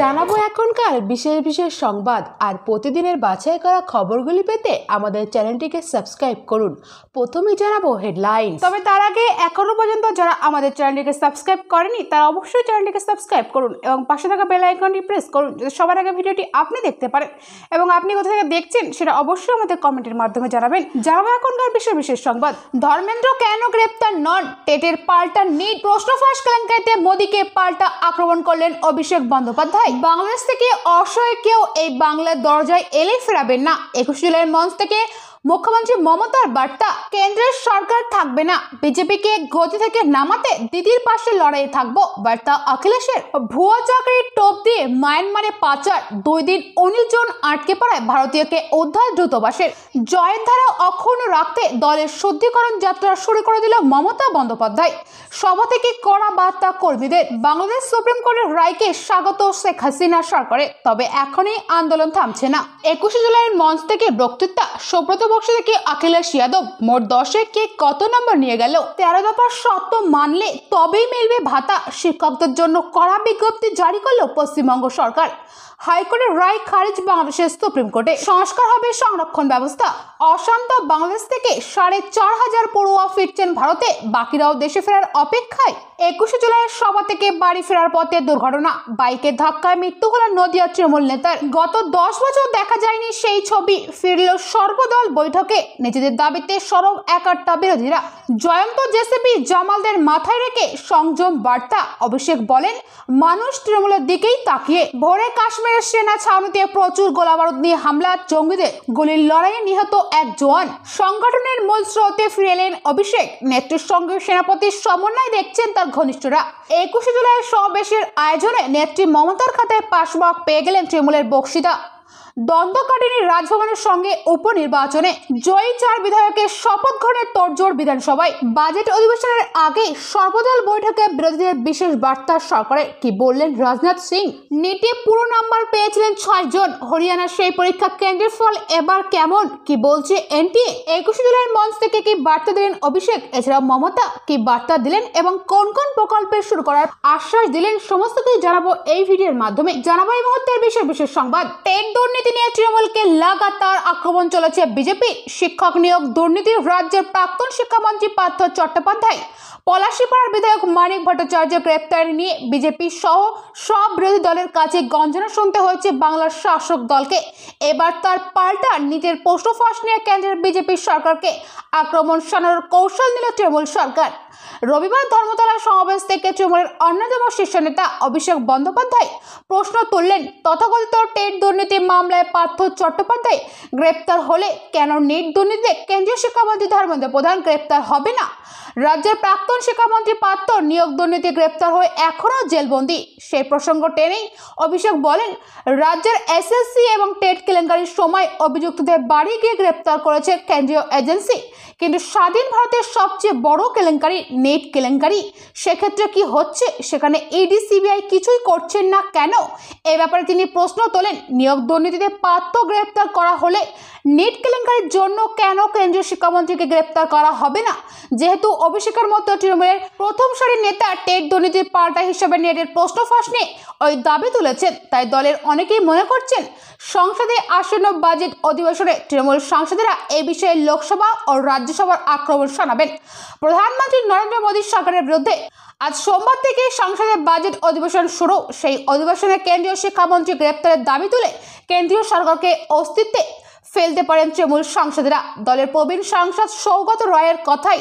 জানাবো এখনকার বিশেষ বিশেষ সংবাদ আর প্রতিদিনের বাছাই করা খবরগুলি পেতে আমাদের চ্যানেলটিকে সাবস্ক্রাইব করুন প্রথমে জানাবো হেডলাইন তবে তার আগে এখনও পর্যন্ত যারা আমাদের চ্যানেলটিকে সাবস্ক্রাইব করেনি তারা অবশ্যই চ্যানেলটিকে সাবস্ক্রাইব করুন এবং পাশে থাকা বেল আইকনটি প্রেস করুন যাতে সবার আগে ভিডিওটি আপনি দেখতে পারেন এবং আপনি কোথা থেকে দেখছেন সেটা অবশ্যই আমাদের কমেন্টের মাধ্যমে জানাবেন জানাবো এখনকার বিশেষ বিশেষ সংবাদ ধর্মেন্দ্র কেন গ্রেপ্তার নন টেটের পাল্টা নিট প্রশ্ন ফাঁস কেলেঙ্কারিতে মোদীকে পাল্টা আক্রমণ করলেন অভিষেক বন্দ্যোপাধ্যায় তাই বাংলাদেশ থেকে অসহায় কেউ এই বাংলার দরজায় এলে ফেরাবেন না একুশ জুলাইয়ের মঞ্চ থেকে মুখ্যমন্ত্রী মমতার বার্তা কেন্দ্রের সরকার থাকবে না বিজেপিকে গতি থেকে নামাতে দিদির পাশে লড়াই থাকবো বার্তা অখিলেশের ভুয়া চাকরির টোপ দিয়ে মায়ানমারে পাচার দুই দিন উনিশ জন আটকে পড়ায় ভারতীয়কে উদ্ধার দ্রুতবাসের জয়ের ধারা অক্ষুণ্ণ রাখতে দলের শুদ্ধিকরণ যাত্রা শুরু করে দিল মমতা বন্দ্যোপাধ্যায় সভা থেকে কড়া বার্তা কর্মীদের বাংলাদেশ সুপ্রিম কোর্টের রায়কে স্বাগত শেখ হাসিনা সরকারের তবে এখনই আন্দোলন থামছে না একুশে জুলাইয়ের মঞ্চ থেকে বক্তৃতা সুব্রত বক্স থেকে অখিলেশ যাদব মোট দশে কে কত নম্বর নিয়ে গেল তেরো দফার শর্ত মানলে তবেই মিলবে ভাতা শিক্ষকদের জন্য কড়া বিজ্ঞপ্তি জারি করলো পশ্চিমবঙ্গ সরকার হাইকোর্টের রায় খারিজ বাংলাদেশের সুপ্রিম কোর্টে সংস্কার হবে সংরক্ষণ ব্যবস্থা অশান্ত বাংলাদেশ থেকে সাড়ে চার হাজার পড়ুয়া ফিরছেন ভারতে বাকিরাও দেশে ফেরার অপেক্ষায় একুশে জুলাই সভা থেকে বাড়ি ফেরার পথে দুর্ঘটনা বাইকের ধাক্কায় মৃত্যু হল নদিয়া তৃণমূল নেতার গত দশ বছর দেখা যায়নি সেই ছবি ফিরল সর্বদল বৈঠকে নিজেদের দাবিতে সরব একাট্টা বিরোধীরা জয়ন্ত জেসিপি জামালদের মাথায় রেখে সংযম বার্তা অভিষেক বলেন মানুষ তৃণমূলের দিকেই তাকিয়ে ভোরে কাশ্মীর কাশ্মীরের সেনা ছাউনিতে প্রচুর গোলাবারুদ নিয়ে হামলা জঙ্গিদের গুলির লড়াইয়ে নিহত এক জওয়ান সংগঠনের মূল স্রোতে ফিরে এলেন অভিষেক নেত্রীর সঙ্গে সেনাপতির সমন্বয় দেখছেন তার ঘনিষ্ঠরা একুশে জুলাই সমাবেশের আয়োজনে নেত্রী মমতার খাতায় পাশবাক পেয়ে গেলেন তৃণমূলের বক্সিদা দ্বন্দ্ব রাজভবনের সঙ্গে উপনির্বাচনে জয়ী চার বিধায়কের শপথ গ্রহণের তোড়জোড় বিধানসভায় বাজেট অধিবেশনের আগে সর্বদল বৈঠকে বিরোধীদের বিশেষ বার্তা সরকারের কি বললেন রাজনাথ সিং নেটে পুরো নাম্বার পেয়েছিলেন ছয় জন হরিয়ানার সেই পরীক্ষা কেন্দ্রের ফল এবার কেমন কি বলছে এনটি একুশে জুলাইয়ের মঞ্চ থেকে কি বার্তা দিলেন অভিষেক এছাড়া মমতা কি বার্তা দিলেন এবং কোন কোন প্রকল্পের শুরু করার আশ্বাস দিলেন সমস্ত কিছু জানাবো এই ভিডিওর মাধ্যমে জানাবো এই মুহূর্তের বিশেষ বিশেষ সংবাদ টেট দুর্নীতি দুর্নীতি নিয়ে তৃণমূলকে লাগাতার আক্রমণ চলেছে বিজেপি শিক্ষক নিয়োগ দুর্নীতির রাজ্যের প্রাক্তন শিক্ষামন্ত্রী পার্থ চট্টোপাধ্যায় পলাশীপাড়ার বিধায়ক মানিক ভট্টাচার্য গ্রেপ্তারি নিয়ে বিজেপি সহ সব বিরোধী দলের কাছে গঞ্জনা শুনতে হয়েছে বাংলার শাসক দলকে এবার তার পাল্টা নিজের পোস্ট ফাঁস নিয়ে কেন্দ্রের বিজেপি সরকারকে আক্রমণ সানানোর কৌশল নিল তৃণমূল সরকার রবিবার ধর্মতলার সমাবেশ থেকে তৃণমূলের অন্যতম শীর্ষ নেতা অভিষেক বন্দ্যোপাধ্যায় প্রশ্ন তুললেন তথাকথিত টেট দুর্নীতি মামলায় পার্থ চট্টোপাধ্যায় গ্রেপ্তার হলে কেন নেট দুর্নীতিতে কেন্দ্রীয় শিক্ষামন্ত্রী ধর্মেন্দ্র প্রধান গ্রেপ্তার হবে না রাজ্যের প্রাক্তন শিক্ষামন্ত্রী পাত্র নিয়োগ দুর্নীতি গ্রেপ্তার হয়ে এখনও জেলবন্দি সেই প্রসঙ্গ টেনেই অভিষেক বলেন রাজ্যের এসএসসি এবং টেট কেলেঙ্কারির সময় অভিযুক্তদের বাড়ি গিয়ে গ্রেপ্তার করেছে কেন্দ্রীয় এজেন্সি কিন্তু স্বাধীন ভারতের সবচেয়ে বড় কেলেঙ্কারি নেট কেলেঙ্কারি সেক্ষেত্রে কি হচ্ছে সেখানে ইডি e সিবিআই কিছুই করছেন না কেন এ ব্যাপারে তিনি প্রশ্ন তোলেন নিয়োগ দুর্নীতিতে পাত্র গ্রেপ্তার করা হলে নেট কেলেঙ্কারির জন্য কেন কেন্দ্রীয় শিক্ষামন্ত্রীকে গ্রেপ্তার করা হবে না যেহেতু অভিষেকের মতো তৃণমূলের প্রথম সারির নেতা টেট দুর্নীতির পাল্টা হিসেবে নেটের প্রশ্ন ফাঁস নিয়ে ওই দাবি তুলেছেন তাই দলের অনেকেই মনে করছেন সংসদে আসন্ন বাজেট অধিবেশনে তৃণমূল সাংসদেরা এ বিষয়ে লোকসভা ও রাজ্যসভার আক্রমণ শোনাবেন প্রধানমন্ত্রী নরেন্দ্র মোদীর সরকারের বিরুদ্ধে আজ সোমবার থেকে সংসদের বাজেট অধিবেশন শুরু সেই অধিবেশনে কেন্দ্রীয় শিক্ষামন্ত্রী গ্রেপ্তারের দাবি তুলে কেন্দ্রীয় সরকারকে অস্তিত্বে ফেলতে পারেন তৃণমূল সাংসদেরা দলের প্রবীণ সাংসদ সৌগত রয়ের কথাই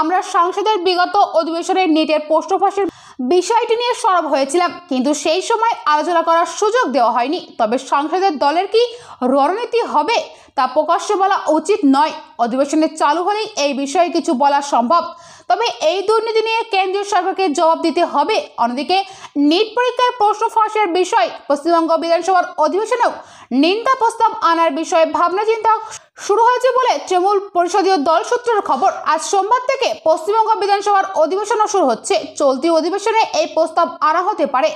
আমরা সাংসদের বিগত অধিবেশনের নেটের পোস্টফাঁসের বিষয়টি নিয়ে সরব হয়েছিলাম কিন্তু সেই সময় আলোচনা করার সুযোগ দেওয়া হয়নি তবে সংসদের দলের কি রণনীতি হবে তা প্রকাশ্যে বলা উচিত নয় অধিবেশনে চালু হলেই এই বিষয়ে কিছু বলা সম্ভব তবে এই দুর্নীতি নিয়ে কেন্দ্রীয় সরকারকে জবাব দিতে হবে অন্যদিকে নিট পরীক্ষার প্রশ্ন ফাঁসের বিষয় পশ্চিমবঙ্গ বিধানসভার অধিবেশনেও নিন্দা প্রস্তাব আনার বিষয়ে ভাবনা চিন্তা শুরু হয়েছে বলে তৃণমূল পরিষদীয় দল সূত্রের খবর আজ সোমবার থেকে পশ্চিমবঙ্গ বিধানসভার অধিবেশনও শুরু হচ্ছে চলতি অধিবেশনে এই প্রস্তাব আনা হতে পারে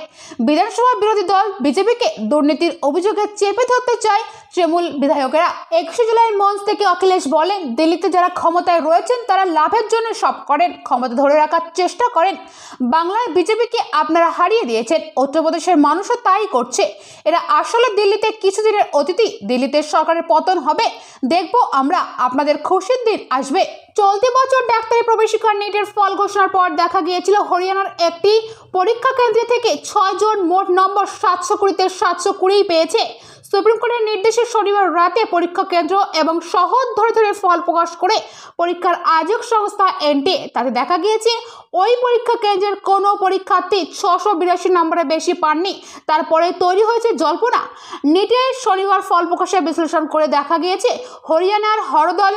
বিধানসভা বিরোধী দল বিজেপিকে দুর্নীতির অভিযোগে চেপে ধরতে চায় তৃণমূল বিধায়কেরা একশো জুলাই মঞ্চ থেকে অখিলেশ বলেন দিল্লিতে যারা ক্ষমতায় রয়েছেন তারা লাভের জন্য সব করেন ক্ষমতা ধরে রাখার চেষ্টা করেন বাংলার বিজেপিকে আপনারা হারিয়ে দিয়েছেন উত্তরপ্রদেশের মানুষও তাই করছে এরা আসলে দিল্লিতে কিছুদিনের অতিথি দিল্লিতে সরকারের পতন হবে দেখব আমরা আপনাদের খুশির দিন আসবে চলতি বছর ডাক্তারি প্রবেশিক্ষা নেটের ফল ঘোষণার পর দেখা গিয়েছিল হরিয়ানার একটি পরীক্ষা কেন্দ্রে থেকে ছয়জন মোট নম্বর সাতশো কুড়িতে সাতশো কুড়ি পেয়েছে সুপ্রিম কোর্টের নির্দেশে শনিবার রাতে পরীক্ষা কেন্দ্র এবং শহর ধরে ধরে ফল প্রকাশ করে পরীক্ষার আয়োজক সংস্থা এনটে তাতে দেখা গিয়েছে ওই পরীক্ষা কেন্দ্রের কোনো পরীক্ষার্থী ছশো বিরাশি নম্বরে বেশি পাননি তারপরে তৈরি হয়েছে জল্পনা নিটে শনিবার ফল প্রকাশে বিশ্লেষণ করে দেখা গিয়েছে হরিয়ানার হরদল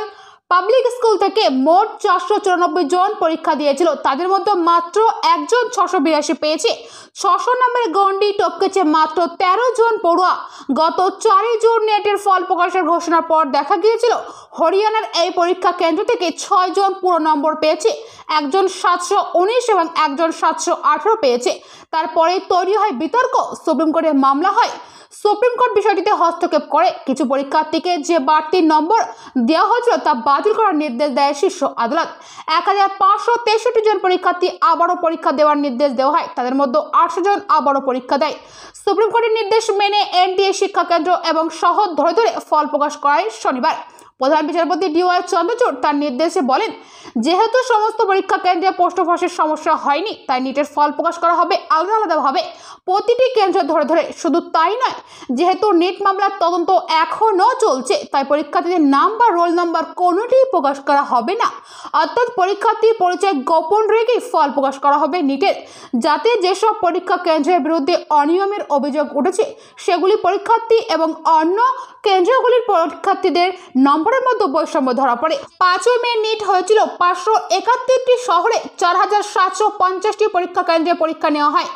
পাবলিক স্কুল থেকে মোট চারশো চুরানব্বই জন পরীক্ষা দিয়েছিল তাদের মধ্যে মাত্র একজন ছশো বিরাশি পেয়েছে ছশো নম্বরের গন্ডি টপকেছে মাত্র ১৩ জন পড়ুয়া গত চারই জুন নেটের ফল প্রকাশের ঘোষণার পর দেখা গিয়েছিল হরিয়ানার এই পরীক্ষা কেন্দ্র থেকে ছয় জন পুরো নম্বর পেয়েছে একজন সাতশো উনিশ এবং একজন সাতশো আঠেরো পেয়েছে তারপরে তৈরি হয় বিতর্ক সুপ্রিম কোর্টে মামলা হয় সুপ্রিম কোর্ট বিষয়টিতে হস্তক্ষেপ করে কিছু পরীক্ষার্থীকে যে বাড়তি নম্বর দেওয়া হয়েছিল তা বাদ বাতিল করার নির্দেশ দেয় শীর্ষ আদালত এক হাজার পাঁচশো তেষট্টি জন পরীক্ষার্থী আবারও পরীক্ষা দেওয়ার নির্দেশ দেওয়া হয় তাদের মধ্যে আটশো জন আবারও পরীক্ষা দেয় সুপ্রিম কোর্টের নির্দেশ মেনে এনটিএ কেন্দ্র এবং শহর ধরে ধরে ফল প্রকাশ করায় শনিবার প্রধান বিচারপতি ডিওয়াই চন্দ্রচূড় তার নির্দেশে বলেন যেহেতু সমস্ত পরীক্ষা কেন্দ্রে পোস্ট অফিসের সমস্যা হয়নি তাই নিটের ফল প্রকাশ করা হবে আলাদা আলাদাভাবে প্রতিটি কেন্দ্র ধরে ধরে শুধু তাই নয় যেহেতু নিট মামলার তদন্ত এখনও চলছে তাই পরীক্ষার্থীদের নাম বা রোল নাম্বার কোনোটিই প্রকাশ করা হবে না অর্থাৎ পরীক্ষার্থীর পরিচয় গোপন রেখেই ফল প্রকাশ করা হবে নিটের যাতে যেসব পরীক্ষা কেন্দ্রের বিরুদ্ধে অনিয়মের অভিযোগ উঠেছে সেগুলি পরীক্ষার্থী এবং অন্য কেন্দ্রগুলির পরীক্ষার্থীদের নম্বর শহরের মধ্যে বৈষম্য ধরা পড়ে পাঁচই মে নিট হয়েছিল পাঁচশো একাত্তরটি শহরে চার হাজার সাতশো পঞ্চাশটি পরীক্ষা কেন্দ্রে পরীক্ষা নেওয়া হয়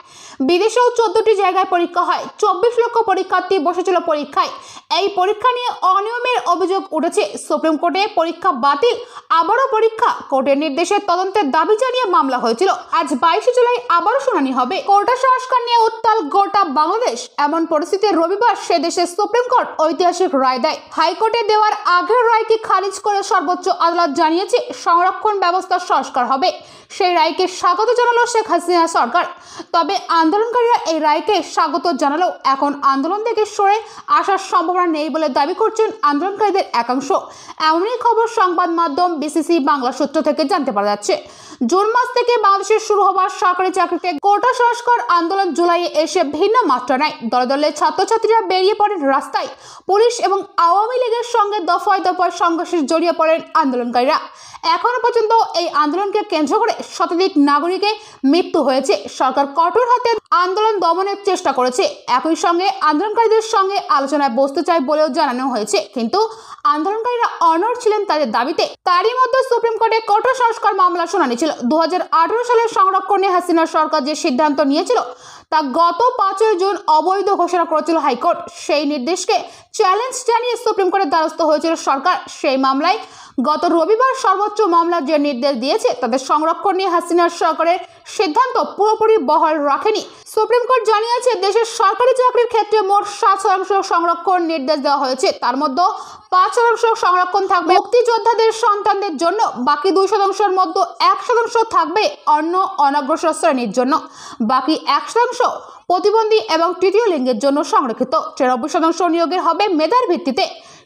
বিদেশেও চোদ্দটি জায়গায় পরীক্ষা হয় চব্বিশ লক্ষ পরীক্ষার্থী বসেছিল পরীক্ষায় এই পরীক্ষা নিয়ে অনিয়মের অভিযোগ উঠেছে সুপ্রিম কোর্টে পরীক্ষা বাতিল আবারও পরীক্ষা কোর্টের নির্দেশে তদন্তের দাবি জানিয়ে মামলা হয়েছিল আজ বাইশে জুলাই আবারও শুনানি হবে কোর্টা সংস্কার নিয়ে উত্তাল গোটা বাংলাদেশ এমন পরিস্থিতিতে রবিবার সে দেশের সুপ্রিম কোর্ট ঐতিহাসিক রায় দেয় হাইকোর্টে দেওয়ার আগে রায়কে খারিজ করে সর্বোচ্চ আদালত জানিয়েছে সংরক্ষণ ব্যবস্থা সংস্কার হবে সেই রায়কে স্বাগত জানালো শেখ হাসিনা সরকার তবে আন্দোলনকারীরা এই রায়কে স্বাগত জানালো এখন আন্দোলন থেকে সরে আসার সম্ভাবনা নেই বলে দাবি করছেন আন্দোলনকারীদের একাংশ এমনই খবর সংবাদ মাধ্যম বিসিসি বাংলা সূত্র থেকে জানতে পারা যাচ্ছে জুন মাস থেকে বাংলাদেশের শুরু হওয়ার সরকারি চাকরিতে কোটা সংস্কার আন্দোলন জুলাইয়ে এসে ভিন্ন মাত্রা নেয় দলে দলে ছাত্রছাত্রীরা বেরিয়ে পড়েন রাস্তায় পুলিশ এবং আওয়ামী লীগের সঙ্গে দফায় পর সংঘর্ষে জড়িয়ে পড়েন আন্দোলনকারীরা এখনও পর্যন্ত এই আন্দোলনকে কেন্দ্র করে শতাধিক নাগরিকের মৃত্যু হয়েছে সরকার কঠোর হাতে আন্দোলন দমনের চেষ্টা করেছে একই সঙ্গে আন্দোলনকারীদের সঙ্গে আলোচনায় বসতে চায় বলেও জানানো হয়েছে কিন্তু আন্দোলনকারীরা অনড় ছিলেন তাদের দাবিতে তারই মধ্যে সুপ্রিম কোর্টে কঠোর সংস্কার মামলা শুনানি ছিল দু সালের সংরক্ষণে হাসিনা সরকার যে সিদ্ধান্ত নিয়েছিল তা গত পাঁচই জুন অবৈধ ঘোষণা করেছিল হাইকোর্ট সেই নির্দেশকে চ্যালেঞ্জ জানিয়ে সুপ্রিম কোর্টের দ্বারস্থ হয়েছিল সরকার সেই মামলায় গত রবিবার সর্বোচ্চ মামলার যে নির্দেশ দিয়েছে তাদের সংরক্ষণ নিয়ে হাসিনার সরকারের সিদ্ধান্ত পুরোপুরি বহাল রাখেনি সুপ্রিম কোর্ট জানিয়েছে দেশের সরকারি চাকরির ক্ষেত্রে মোট সাত শতাংশ সংরক্ষণ নির্দেশ দেওয়া হয়েছে তার মধ্যে পাঁচ শতাংশ সংরক্ষণ থাকবে মুক্তিযোদ্ধাদের সন্তানদের জন্য বাকি দুই শতাংশের মধ্যে এক শতাংশ থাকবে অন্য অনগ্রসর শ্রেণীর জন্য বাকি এক শতাংশ প্রতিবন্ধী এবং তৃতীয় লিঙ্গের জন্য সংরক্ষিত চুরানব্বই শতাংশ নিয়োগের হবে মেধার ভিত্তিতে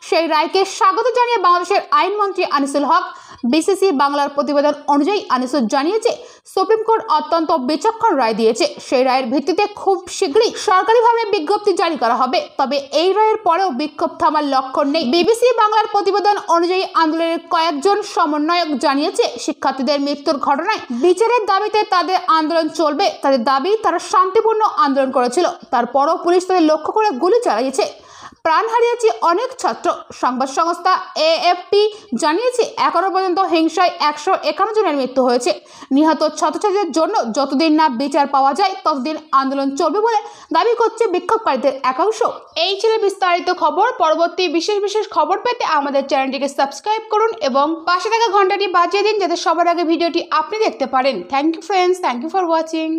সেই রায়কে স্বাগত জানিয়ে বাংলাদেশের আইনমন্ত্রী আনিসুল হক বিসিসি বাংলার প্রতিবেদন অনুযায়ী আনিসুল জানিয়েছে সুপ্রিম কোর্ট অত্যন্ত বিচক্ষণ রায় দিয়েছে সেই রায়ের ভিত্তিতে খুব শীঘ্রই সরকারিভাবে বিজ্ঞপ্তি জারি করা হবে তবে এই রায়ের পরেও বিক্ষোভ থামার লক্ষণ নেই বিবিসি বাংলার প্রতিবেদন অনুযায়ী আন্দোলনের কয়েকজন সমন্বয়ক জানিয়েছে শিক্ষার্থীদের মৃত্যুর ঘটনায় বিচারের দাবিতে তাদের আন্দোলন চলবে তাদের দাবি তারা শান্তিপূর্ণ আন্দোলন করেছিল তারপরও পুলিশ তাদের লক্ষ্য করে গুলি চালিয়েছে প্রাণ হারিয়েছে অনেক ছাত্র সংবাদ সংস্থা এএফপি জানিয়েছে এখনও পর্যন্ত হিংসায় একশো একান্ন জনের মৃত্যু হয়েছে নিহত ছাত্রছাত্রীদের জন্য যতদিন না বিচার পাওয়া যায় ততদিন আন্দোলন চলবে বলে দাবি করছে বিক্ষোভকারীদের একাংশ এই ছিল বিস্তারিত খবর পরবর্তী বিশেষ বিশেষ খবর পেতে আমাদের চ্যানেলটিকে সাবস্ক্রাইব করুন এবং পাশে থাকা ঘন্টাটি বাজিয়ে দিন যাতে সবার আগে ভিডিওটি আপনি দেখতে পারেন thank you friends thank you for watching